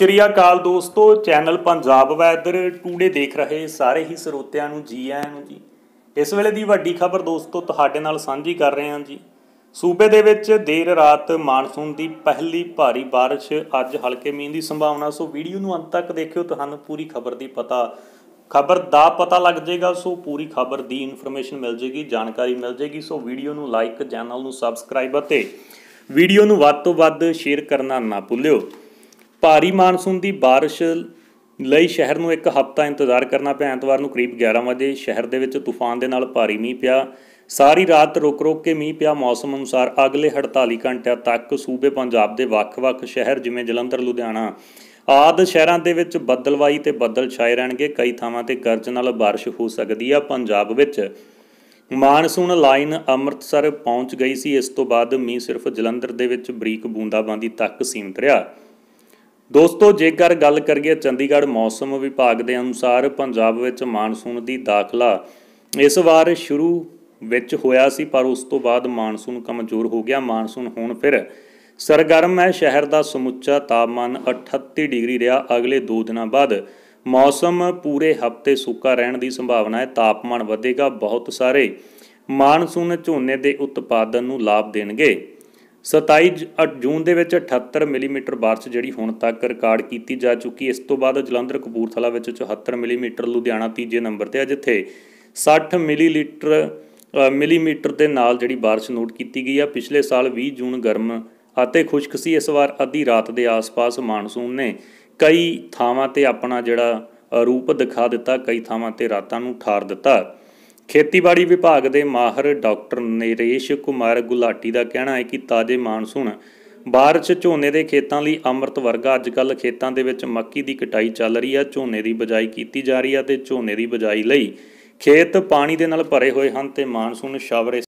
ਚਰੀਆ ਕਾਲ ਦੋਸਤੋ channel Punjab weather today ਦੇਖ ਰਹੇ ਸਾਰੇ ਹੀ ਸਰੋਤਿਆਂ ਨੂੰ ਜੀ ਆਇਆਂ ਨੂੰ ਜੀ ਇਸ ਵੇਲੇ ਦੀ ਵੱਡੀ ਖਬਰ ਦੋਸਤੋ ਤੁਹਾਡੇ ਨਾਲ ਸਾਂਝੀ ਕਰ ਰਹੇ ਹਾਂ ਜੀ ਸੂਬੇ ਦੇ ਵਿੱਚ ਦੇਰ ਰਾਤ ਮਾਨਸੂਨ ਦੀ ਪਹਿਲੀ ਭਾਰੀ بارش ਅੱਜ ਹਲਕੇ ਮੀਂਹ ਦੀ ਸੰਭਾਵਨਾ ਸੋ ਵੀਡੀਓ ਨੂੰ ਅੰਤ ਤੱਕ ਦੇਖਿਓ ਤੁਹਾਨੂੰ ਪੂਰੀ ਖਬਰ ਦੀ ਪਤਾ ਖਬਰ ਦਾ ਪਤਾ ਲੱਗ ਜਾਏਗਾ ਸੋ ਪੂਰੀ ਖਬਰ ਦੀ ਇਨਫੋਰਮੇਸ਼ਨ ਮਿਲ ਜੇਗੀ ਜਾਣਕਾਰੀ ਮਿਲ ਜੇਗੀ ਸੋ ਵੀਡੀਓ ਨੂੰ ਲਾਈਕ ਚੈਨਲ ਨੂੰ ਸਬਸਕ੍ਰਾਈਬ ਅਤੇ ਵੀਡੀਓ ਨੂੰ ਵੱਧ ਤੋਂ ਵੱਧ ਸ਼ੇਅਰ ਕਰਨਾ ਨਾ ਭੁੱਲਿਓ ਭਾਰੀ ਮਾਨਸੂਨ ਦੀ ਬਾਰਿਸ਼ ਲਈ ਸ਼ਹਿਰ ਨੂੰ ਇੱਕ ਹਫ਼ਤਾ ਇੰਤਜ਼ਾਰ ਕਰਨਾ ਪਿਆ ਐਤਵਾਰ ਨੂੰ ਕਰੀਬ 11 ਵਜੇ ਸ਼ਹਿਰ ਦੇ ਵਿੱਚ ਤੂਫਾਨ ਦੇ ਨਾਲ ਭਾਰੀ ਮੀਂਹ ਪਿਆ ਸਾਰੀ ਰਾਤ ਰੁਕ-ਰੁਕ ਕੇ ਮੀਂਹ ਪਿਆ ਮੌਸਮ ਅਨੁਸਾਰ ਅਗਲੇ 48 ਘੰਟਿਆਂ ਤੱਕ ਸੂਬੇ ਪੰਜਾਬ ਦੇ ਵੱਖ-ਵੱਖ ਸ਼ਹਿਰ ਜਿਵੇਂ ਜਲੰਧਰ ਲੁਧਿਆਣਾ ਆਦ ਸ਼ਹਿਰਾਂ ਦੇ ਵਿੱਚ ਬੱਦਲਵਾਈ ਤੇ ਬੱਦਲ ਛਾਏ ਰਹਿਣਗੇ ਕਈ ਥਾਵਾਂ ਤੇ ਗਰਜ ਨਾਲ ਬਾਰਿਸ਼ ਹੋ ਸਕਦੀ ਆ ਪੰਜਾਬ ਵਿੱਚ ਮਾਨਸੂਨ ਲਾਈਨ ਅੰਮ੍ਰਿਤਸਰ ਪਹੁੰਚ ਗਈ ਸੀ ਇਸ ਤੋਂ ਬਾਅਦ ਮੀਂਹ ਸਿਰਫ ਜਲੰਧਰ ਦੇ ਵਿੱਚ ਬਰੀਕ ਬੂੰਦਾਬਾਂਦੀ ਤੱਕ ਸੀਮਤ ਰਿਹਾ ਦੋਸਤੋ ਜੇਕਰ ਗੱਲ ਕਰੀਏ ਚੰਡੀਗੜ੍ਹ ਮੌਸਮ ਵਿਭਾਗ ਦੇ ਅਨੁਸਾਰ ਪੰਜਾਬ ਵਿੱਚ ਮਾਨਸੂਨ ਦੀ ਦਾਖਲਾ ਇਸ ਵਾਰ ਸ਼ੁਰੂ ਵਿੱਚ ਹੋਇਆ ਸੀ ਪਰ ਉਸ ਤੋਂ ਬਾਅਦ ਮਾਨਸੂਨ ਕਮਜ਼ੋਰ ਹੋ ਗਿਆ ਮਾਨਸੂਨ ਹੁਣ ਫਿਰ ਸਰਗਰਮ ਹੈ ਸ਼ਹਿਰ ਦਾ ਸਮੁੱਚਾ ਤਾਪਮਾਨ 38 ਡਿਗਰੀ ਰਿਹਾ ਅਗਲੇ 2 ਦਿਨਾਂ ਬਾਅਦ ਮੌਸਮ ਪੂਰੇ ਹਫ਼ਤੇ ਸੁੱਕਾ ਰਹਿਣ ਦੀ ਸੰਭਾਵਨਾ ਹੈ ਤਾਪਮਾਨ ਵਧੇਗਾ ਬਹੁਤ ਸਾਰੇ ਮਾਨਸੂਨ ਝੋਨੇ ਦੇ ਉਤਪਾਦਨ ਨੂੰ ਲਾਭ ਦੇਣਗੇ 27 ਜੂਨ ਦੇ ਵਿੱਚ 78 ਮਿਲੀਮੀਟਰ بارش ਜਿਹੜੀ ਹੁਣ ਤੱਕ ਰਿਕਾਰਡ ਕੀਤੀ ਜਾ ਚੁੱਕੀ ਇਸ ਤੋਂ ਬਾਅਦ ਜਲੰਧਰ ਕਪੂਰਥਲਾ ਵਿੱਚ 74 ਮਿਲੀਮੀਟਰ ਲੁਧਿਆਣਾ ਤੀਜੇ ਨੰਬਰ ਤੇ ਆ ਜਿੱਥੇ 60 ਮਿਲੀਲੀਟਰ ਮਿਲੀਮੀਟਰ ਦੇ ਨਾਲ ਜਿਹੜੀ بارش ਨੋਟ ਕੀਤੀ ਗਈ ਆ ਪਿਛਲੇ ਸਾਲ 20 ਜੂਨ ਗਰਮ ਅਤੇ ਖੁਸ਼ਕ ਸੀ ਇਸ ਵਾਰ ਅੱਧੀ ਰਾਤ ਦੇ ਆਸ-ਪਾਸ ਮਾਨਸੂਨ ਨੇ ਕਈ ਥਾਵਾਂ ਤੇ ਆਪਣਾ ਜਿਹੜਾ ਰੂਪ ਦਿਖਾ ਦਿੱਤਾ ਕਈ ਥਾਵਾਂ ਤੇ ਰਾਤਾਂ ਨੂੰ ਠਾਰ ਦਿੱਤਾ ਖੇਤੀਬਾੜੀ ਵਿਭਾਗ ਦੇ ਮਾਹਰ ਡਾਕਟਰ ਨਰੇਸ਼ ਕੁਮਾਰ ਗੁਲਾਟੀ ਦਾ ਕਹਿਣਾ ਹੈ ਕਿ ਤਾਜ਼ੇ ਮਾਨਸੂਨ ਬਾਰਿਸ਼ ਝੋਨੇ ਦੇ ਖੇਤਾਂ ਲਈ ਅੰਮ੍ਰਿਤ ਵਰਗਾ ਕੱਲ ਖੇਤਾਂ ਦੇ ਵਿੱਚ ਮੱਕੀ ਦੀ ਕਟਾਈ ਚੱਲ ਰਹੀ ਹੈ ਝੋਨੇ ਦੀ ਬਜਾਈ ਕੀਤੀ ਜਾ ਰਹੀ ਹੈ ਤੇ ਝੋਨੇ ਦੀ ਬਜਾਈ ਲਈ ਖੇਤ ਪਾਣੀ ਦੇ ਨਾਲ ਭਰੇ ਹੋਏ ਹਨ ਤੇ ਮਾਨਸੂਨ ਸ਼ਾਵਰ